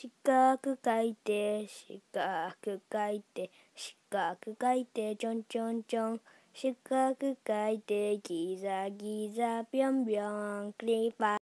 四角書いて四角書いて四角書いてちょんちょんちょん四角書いてギザギザぴょんぴょんクリーパー